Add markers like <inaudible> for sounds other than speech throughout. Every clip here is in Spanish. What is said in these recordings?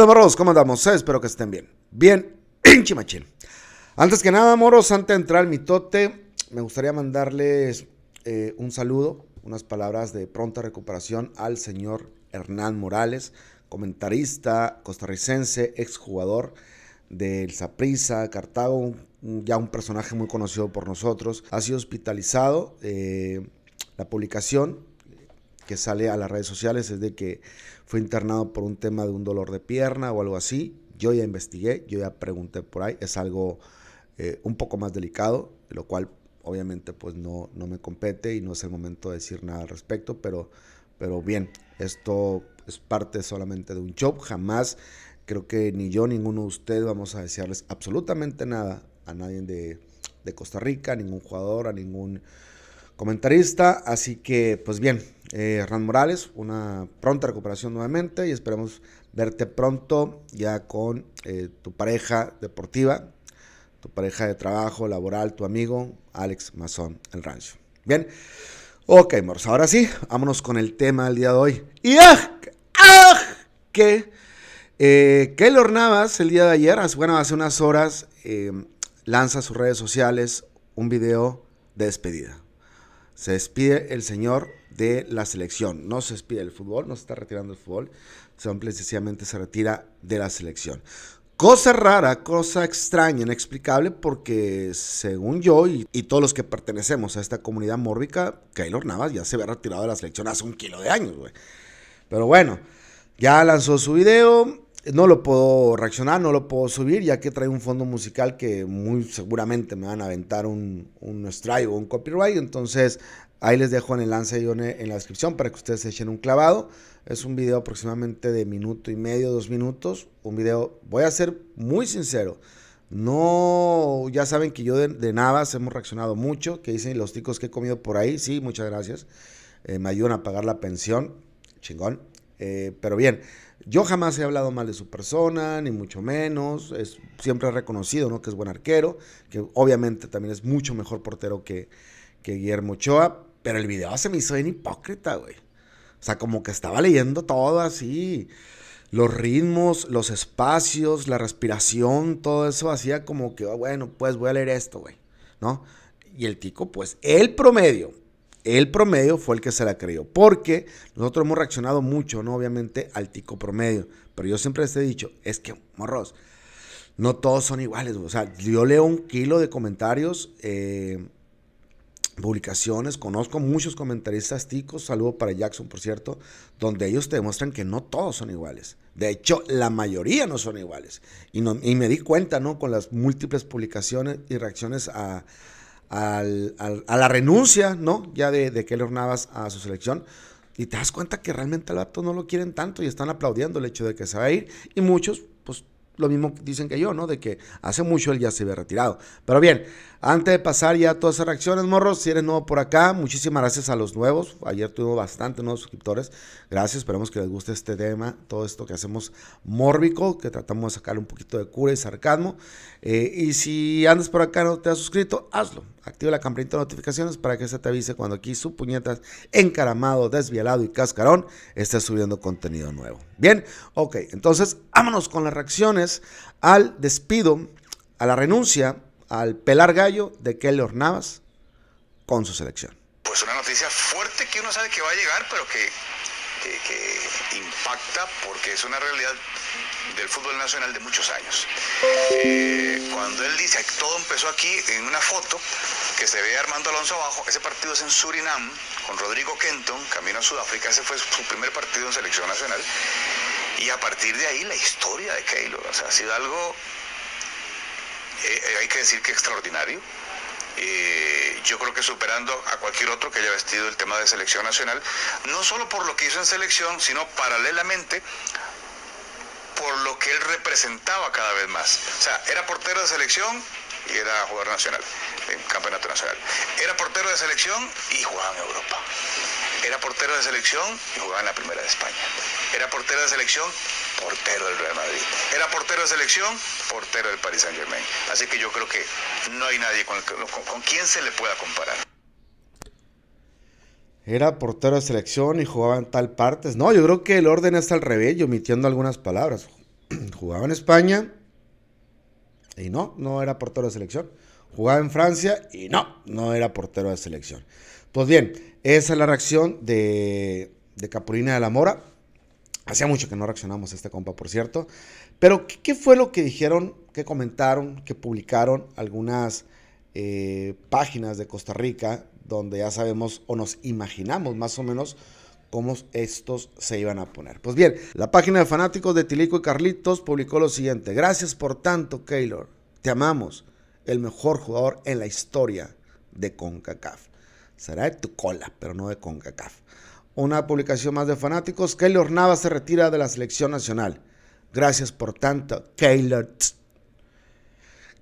de ¿cómo andamos? Espero que estén bien. Bien, <clears throat> chimachín. Antes que nada, Moros, antes de entrar al mitote, me gustaría mandarles eh, un saludo, unas palabras de pronta recuperación al señor Hernán Morales, comentarista costarricense, exjugador del Saprissa, Cartago, ya un personaje muy conocido por nosotros. Ha sido hospitalizado. Eh, la publicación que sale a las redes sociales es de que fue internado por un tema de un dolor de pierna o algo así. Yo ya investigué, yo ya pregunté por ahí, es algo eh, un poco más delicado, lo cual obviamente pues no, no me compete y no es el momento de decir nada al respecto, pero, pero bien, esto es parte solamente de un show, jamás creo que ni yo, ninguno de ustedes vamos a desearles absolutamente nada a nadie de, de Costa Rica, a ningún jugador, a ningún comentarista, así que pues bien, eh, Hernán Morales, una pronta recuperación nuevamente y esperemos verte pronto ya con eh, tu pareja deportiva, tu pareja de trabajo, laboral, tu amigo Alex Mazón, el rancho. Bien, ok, Morse, ahora sí, vámonos con el tema del día de hoy. Y ¡ah! ¡ah! Que eh, Navas, el día de ayer, bueno, hace unas horas, eh, lanza sus redes sociales un video de despedida. Se despide el señor de la selección. No se despide el fútbol, no se está retirando el fútbol. Simplemente sencillamente se retira de la selección. Cosa rara, cosa extraña, inexplicable, porque según yo y, todos los que pertenecemos a esta comunidad mórbica, Keylor Navas ya se había retirado de la selección hace un kilo de años, güey. Pero bueno, ya lanzó su video, no lo puedo reaccionar, no lo puedo subir, ya que trae un fondo musical que muy seguramente me van a aventar un, un strike o un copyright. Entonces, ahí les dejo en el lance en la descripción para que ustedes echen un clavado. Es un video aproximadamente de minuto y medio, dos minutos. Un video, voy a ser muy sincero. No, ya saben que yo de, nada hemos reaccionado mucho, que dicen los ticos que he comido por ahí, sí, muchas gracias. Eh, me ayudan a pagar la pensión, chingón. Eh, pero bien, yo jamás he hablado mal de su persona, ni mucho menos. Es, siempre he reconocido ¿no? que es buen arquero, que obviamente también es mucho mejor portero que, que Guillermo Ochoa. Pero el video se me hizo en hipócrita, güey. O sea, como que estaba leyendo todo así. Los ritmos, los espacios, la respiración, todo eso hacía como que, ah, bueno, pues voy a leer esto, güey. ¿No? Y el tico, pues, el promedio, el promedio fue el que se la creyó. Porque nosotros hemos reaccionado mucho, ¿no? Obviamente al tico promedio. Pero yo siempre les he dicho, es que, morros, no todos son iguales. O sea, yo leo un kilo de comentarios, eh, publicaciones, conozco muchos comentaristas ticos, saludo para Jackson, por cierto, donde ellos te demuestran que no todos son iguales. De hecho, la mayoría no son iguales. y me di cuenta, ¿no? Con las múltiples publicaciones y reacciones a al, a la renuncia, ¿no? Ya de, que le Navas a su selección. Y te das cuenta que realmente al vato no lo quieren tanto y están aplaudiendo el hecho de que se va a ir. Y muchos, pues lo mismo dicen que yo, ¿no? De que hace mucho él ya se había retirado. Pero bien, antes de pasar ya a todas esas reacciones, morros, si eres nuevo por acá, muchísimas gracias a los nuevos. Ayer tuvimos bastante nuevos suscriptores. Gracias, esperemos que les guste este tema, todo esto que hacemos mórbico, que tratamos de sacar un poquito de cura y sarcasmo. Eh, y si andas por acá y no te has suscrito, hazlo Activa la campanita de notificaciones para que se te avise cuando aquí su puñetas encaramado, desvialado y cascarón esté subiendo contenido nuevo. Bien, ok, entonces vámonos con las reacciones al despido, a la renuncia, al pelar gallo de Kelly Navas con su selección. Pues una noticia fuerte que uno sabe que va a llegar, pero que que, impacta porque es una realidad del fútbol nacional de muchos años. Eh, cuando él dice, todo empezó aquí en una foto que se ve a Armando Alonso abajo, ese partido es en Surinam con Rodrigo Kenton, camino a Sudáfrica, ese fue su primer partido en selección nacional. Y a partir de ahí la historia de Keylor, o sea, ha sido algo, eh, eh, hay que decir que extraordinario, y eh, yo creo que superando a cualquier otro que haya vestido el tema de selección nacional, no solo por lo que hizo en selección, sino paralelamente por lo que él representaba cada vez más. O sea, era portero de selección y era jugador nacional, en campeonato nacional. Era portero de selección y jugaba en Europa. Era portero de selección y jugaba en la primera de España. Era portero de selección portero del Real Madrid. Era portero de selección, portero del Paris Saint Germain. Así que yo creo que no hay nadie con, quien se le pueda comparar. Era portero de selección y jugaba en tal partes. No, yo creo que el orden está al revés, omitiendo algunas palabras. <clears throat> Jugaba en España y no, no era portero de selección. Jugaba en Francia y no, no era portero de selección. Pues bien, esa es la reacción de, de Capulina de la Mora Hacía mucho que no reaccionamos a esta compa, por cierto. Pero, ¿qué, fue lo que dijeron, que comentaron, que publicaron algunas eh, páginas de Costa Rica, donde ya sabemos o nos imaginamos más o menos cómo estos se iban a poner? Pues bien, la página de fanáticos de Tilico y Carlitos publicó lo siguiente. Gracias por tanto, Keylor. Te amamos. El mejor jugador en la historia de CONCACAF. Será de tu cola, pero no de CONCACAF. Una publicación más de fanáticos. Keylor Nava se retira de la selección nacional. Gracias por tanto, Keylor.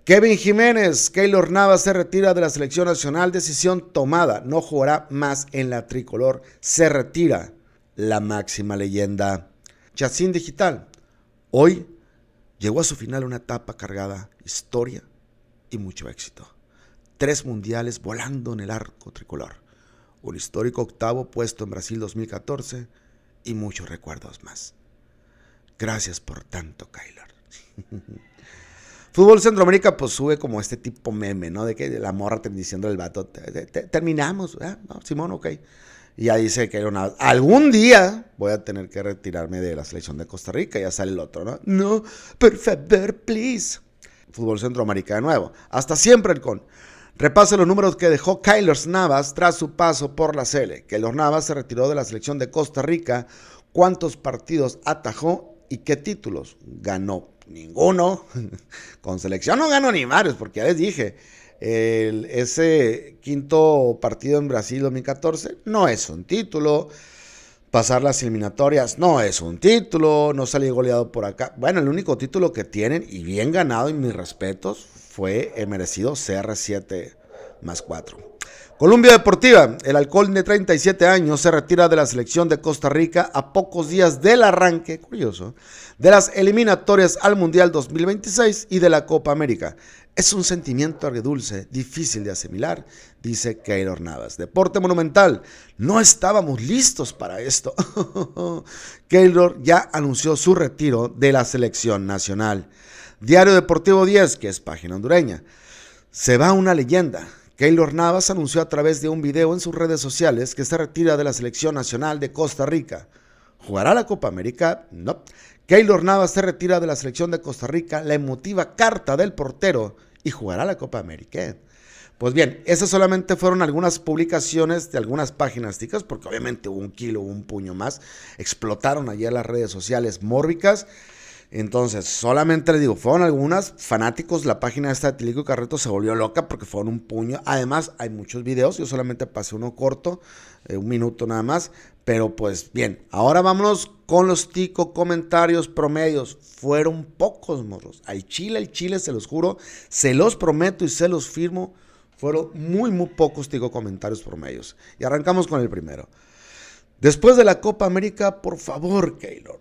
Kevin Jiménez, Keylor Nava se retira de la selección nacional. Decisión tomada. No jugará más en la tricolor. Se retira la máxima leyenda. Chacín Digital. Hoy llegó a su final una etapa cargada historia y mucho éxito. Tres mundiales volando en el arco tricolor un histórico octavo puesto en Brasil 2014 y muchos recuerdos más. Gracias por tanto, Kyler. <laughs> Fútbol Centroamérica pues sube como este tipo meme, ¿no? De que la morra te diciendo el vato, terminamos, Simón, ok. Y ya dice que algún día voy a tener que retirarme de la selección de Costa Rica. Ya sale el otro, ¿no? No, por favor, please. Fútbol Centroamérica de nuevo. Hasta siempre el con. Repase los números que dejó Kyler Navas tras su paso por la Sele. los Navas se retiró de la selección de Costa Rica. ¿Cuántos partidos atajó y qué títulos ganó? Ninguno. <laughs> Con selección no ganó ni varios, porque ya les dije, el, ese quinto partido en Brasil 2014 no es un título pasar las eliminatorias. No es un título, no salió goleado por acá. Bueno, el único título que tienen y bien ganado y mis respetos fue el eh, merecido CR7 más 4. Colombia Deportiva, el alcohol de 37 años se retira de la selección de Costa Rica a pocos días del arranque, curioso, de las eliminatorias al Mundial 2026 y de la Copa América. Es un sentimiento agridulce, difícil de asimilar, dice Keylor Navas. Deporte monumental. No estábamos listos para esto. <laughs> Keylor ya anunció su retiro de la selección nacional. Diario Deportivo 10, que es página hondureña. Se va una leyenda. Keylor Navas anunció a través de un video en sus redes sociales que se retira de la selección nacional de Costa Rica. ¿Jugará la Copa América? No. Keylor Navas se retira de la selección de Costa Rica, la emotiva carta del portero y jugará la Copa América. Pues bien, esas solamente fueron algunas publicaciones de algunas páginas ticas, porque obviamente hubo un kilo, un puño más. Explotaron en las redes sociales mórbicas. Entonces, solamente les digo, fueron algunas fanáticos. La página esta de Tilico Carreto se volvió loca porque fueron un puño. Además, hay muchos videos. Yo solamente pasé uno corto, eh, un minuto nada más. Pero pues bien, ahora vámonos con los tico comentarios promedios. Fueron pocos, morros. Al chile, al chile, se los juro, se los prometo y se los firmo. Fueron muy, muy pocos tico comentarios promedios. Y arrancamos con el primero. Después de la Copa América, por favor, Keylor.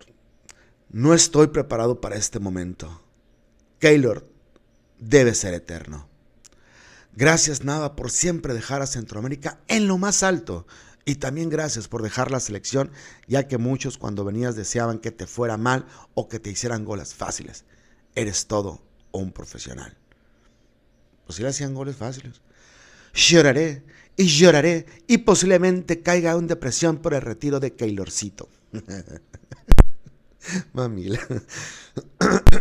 No estoy preparado para este momento. Keylor debe ser eterno. Gracias, nada, por siempre dejar a Centroamérica en lo más alto y también gracias por dejar la selección, ya que muchos cuando venías deseaban que te fuera mal o que te hicieran goles fáciles. Eres todo un profesional. Pues si le hacían goles fáciles. Lloraré y lloraré y posiblemente caiga en depresión por el retiro de Keylorcito. <laughs> Mamila. <coughs>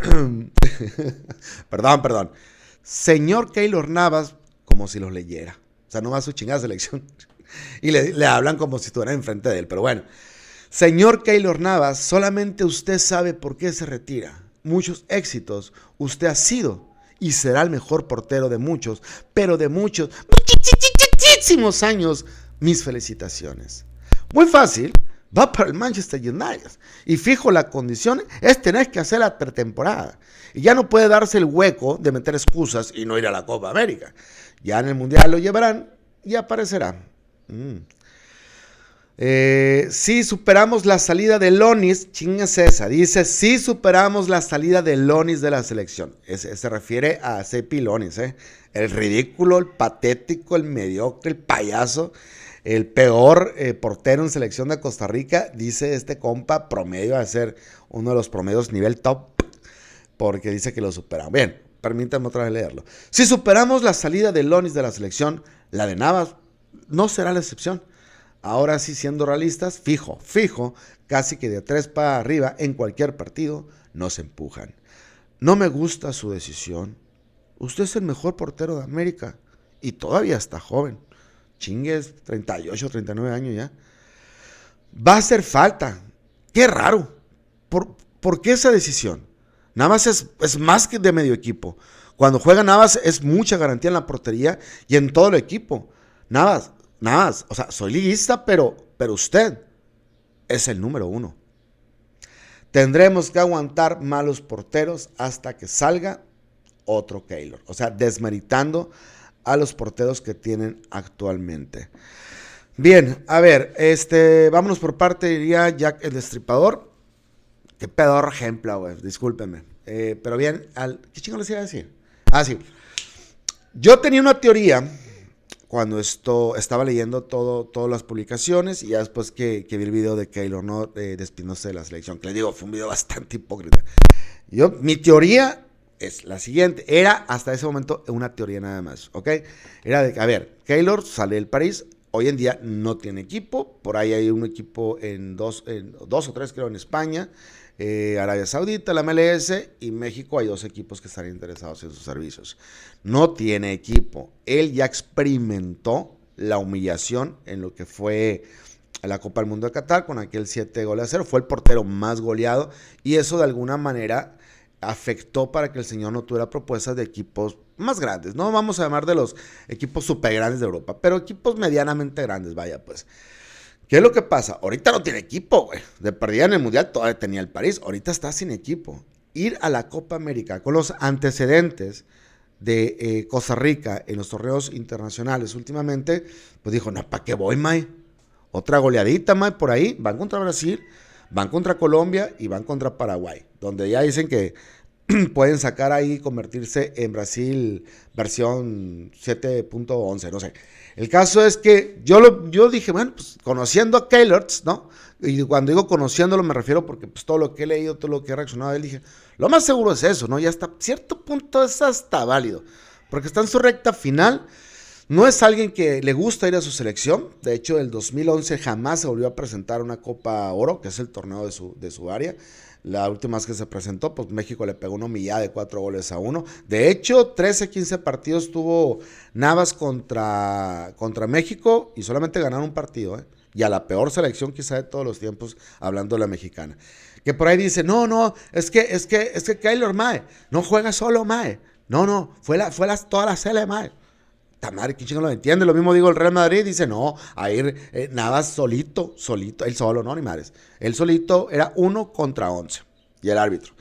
perdón, perdón. Señor Keylor Navas, como si los leyera. O sea, no va a su chingada selección. <laughs> y le, hablan como si estuvieran enfrente de él. Pero bueno, señor Keylor Navas, solamente usted sabe por qué se retira. Muchos éxitos. Usted ha sido y será el mejor portero de muchos, pero de muchos, muchísimos años. Mis felicitaciones. Muy fácil, va para el Manchester United. Y fijo, la condición es tener que hacer la pretemporada. Y ya no puede darse el hueco de meter excusas y no ir a la Copa América. Ya en el Mundial lo llevarán y aparecerá. Mm. Eh, si superamos la salida de Lonis, chingas esa, dice si superamos la salida de Lonis de la selección. se refiere a Cepi Lonis, eh. el ridículo, el patético, el mediocre, el payaso, el peor eh, portero en selección de Costa Rica, dice este compa, promedio a ser uno de los promedios nivel top, porque dice que lo superamos. Bien, permítanme otra vez leerlo. Si superamos la salida de Lonis de la selección, la de Navas no será la excepción. Ahora sí, siendo realistas, fijo, fijo, casi que de tres para arriba en cualquier partido nos empujan. No me gusta su decisión. Usted es el mejor portero de América y todavía está joven. Chingues, 38, 39 años ya. Va a hacer falta. Qué raro. ¿Por, ¿por qué esa decisión? Navas es, es más que de medio equipo. Cuando juega Navas es mucha garantía en la portería y en todo el equipo. Navas, Nada más, o sea, soy liguista, pero, pero usted es el número uno. Tendremos que aguantar malos porteros hasta que salga otro Keylor. O sea, desmeritando a los porteros que tienen actualmente. Bien, a ver, este, vámonos por parte, diría Jack el Destripador. Qué pedor ejemplo, güey, discúlpeme. Eh, pero bien, ¿qué chingo les iba a decir? Ah, sí. Yo tenía una teoría cuando esto, estaba leyendo todo, todas las publicaciones y ya después que, vi el video de Keylor ¿no? Eh, despidiéndose de la selección, que le digo, fue un video <laughs> bastante hipócrita. Yo, mi teoría es la siguiente, era hasta ese momento una teoría nada más, ¿ok? Era de que, a ver, Keylor sale del París, hoy en día no tiene equipo, por ahí hay un equipo en dos, en dos o tres creo en España, eh, Arabia Saudita, la MLS y México. Hay dos equipos que están interesados en sus servicios. No tiene equipo. Él ya experimentó la humillación en lo que fue la Copa del Mundo de Qatar con aquel 7 0. Fue el portero más goleado y eso de alguna manera afectó para que el señor no tuviera propuestas de equipos más grandes. No vamos a llamar de los equipos super grandes de Europa, pero equipos medianamente grandes, vaya pues. ¿Qué es lo que pasa? Ahorita no tiene equipo, güey. De perdida en el Mundial todavía tenía el París. Ahorita está sin equipo. Ir a la Copa América con los antecedentes de eh, Costa Rica en los torneos internacionales últimamente, pues dijo, no, ¿para qué voy, May? Otra goleadita, May, por ahí. Van contra Brasil, van contra Colombia y van contra Paraguay, donde ya dicen que <clears throat> pueden sacar ahí y convertirse en Brasil versión 7.11, no sé. El caso es que yo, lo, yo dije, bueno, pues conociendo a Kellerts, ¿no? Y cuando digo conociéndolo me refiero porque pues todo lo que he leído, todo lo que he reaccionado, él dije, lo más seguro es eso, ¿no? Ya hasta cierto punto es hasta válido, porque está en su recta final. No es alguien que le gusta ir a su selección. De hecho, el 2011 jamás se volvió a presentar una Copa Oro, que es el torneo de su, de su área. La última vez que se presentó, pues México le pegó una humillada de cuatro goles a uno. De hecho, 13, 15 partidos tuvo Navas contra, contra México y solamente ganaron un partido, ¿eh? Y a la peor selección quizá de todos los tiempos, hablando de la mexicana. Que por ahí dice, no, no, es que, es que, es que Mae, no juega solo Mae. No, no, fue, la, fue las, toda la sele Mae. Tamar, que chingo lo entiende? Lo mismo digo el Real Madrid, dice, no, a ir eh, solito, solito, él solo, no, ni madres. Él solito era uno contra once, y el árbitro.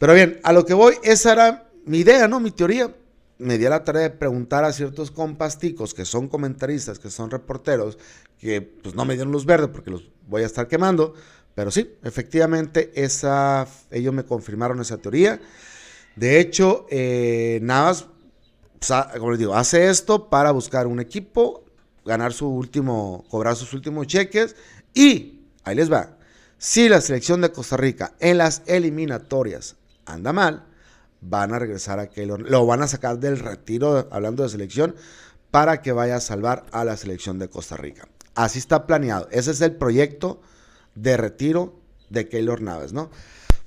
Pero bien, a lo que voy, esa era mi idea, ¿no? Mi teoría. Me di a la tarea de preguntar a ciertos compasticos que son comentaristas, que son reporteros, que pues no me dieron luz verde porque los voy a estar quemando. Pero sí, efectivamente, esa, ellos me confirmaron esa teoría. De hecho, eh, Navas como les digo, hace esto para buscar un equipo, ganar su último, cobrar sus últimos cheques y ahí les va. Si la selección de Costa Rica en las eliminatorias anda mal, van a regresar a Keylor, lo, van a sacar del retiro, hablando de selección, para que vaya a salvar a la selección de Costa Rica. Así está planeado. Ese es el proyecto de retiro de Keylor Naves, ¿no?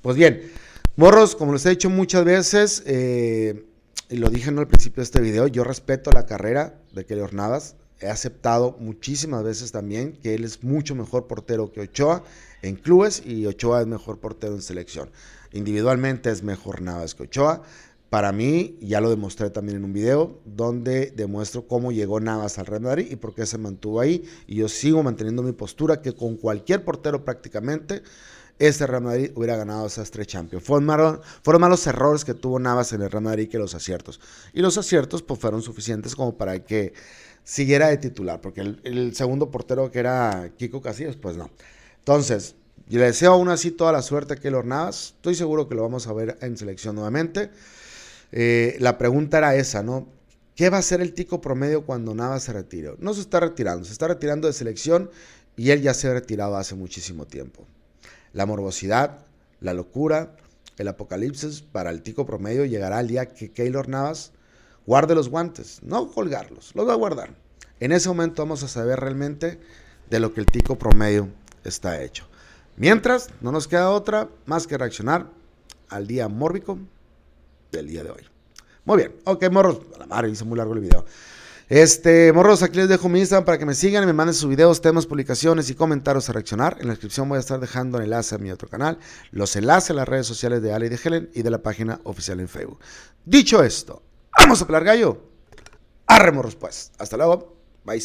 Pues bien, morros, como les he dicho muchas veces, eh, y lo dije en al principio de este video, yo respeto la carrera de Kelly Ornadas. He aceptado muchísimas veces también que él es mucho mejor portero que Ochoa en clubes y Ochoa es mejor portero en selección. Individualmente es mejor Navas que Ochoa. Para mí, ya lo demostré también en un video donde demuestro cómo llegó Navas al Real Madrid y por qué se mantuvo ahí. Y yo sigo manteniendo mi postura que con cualquier portero prácticamente este Real Madrid hubiera ganado esas tres Champions. Fueron, fueron malos errores que tuvo Navas en el Real Madrid que los aciertos. Y los aciertos pues fueron suficientes como para que siguiera de titular, porque el, segundo portero que era Kiko Casillas, pues no. Entonces, le deseo aún así toda la suerte a Keylor Navas. Estoy seguro que lo vamos a ver en selección nuevamente. Eh, la pregunta era esa, ¿no? ¿Qué va a ser el tico promedio cuando Navas se retire? No se está retirando, se está retirando de selección y él ya se ha retirado hace muchísimo tiempo. La morbosidad, la locura, el apocalipsis para el tico promedio llegará al día que Keylor Navas guarde los guantes, no colgarlos, los va a guardar. En ese momento vamos a saber realmente de lo que el tico promedio está hecho. Mientras, no nos queda otra más que reaccionar al día mórbico del día de hoy. Muy bien, ok, morros, la madre, hizo muy largo el video. Este, morros, aquí les dejo mi Instagram para que me sigan y me manden sus videos, temas, publicaciones y comentarios a reaccionar. En la descripción voy a estar dejando el enlace a mi otro canal, los enlaces a las redes sociales de Ale y de Helen y de la página oficial en Facebook. Dicho esto, vamos a pelar gallo. Arre, pues. Hasta luego. Bye.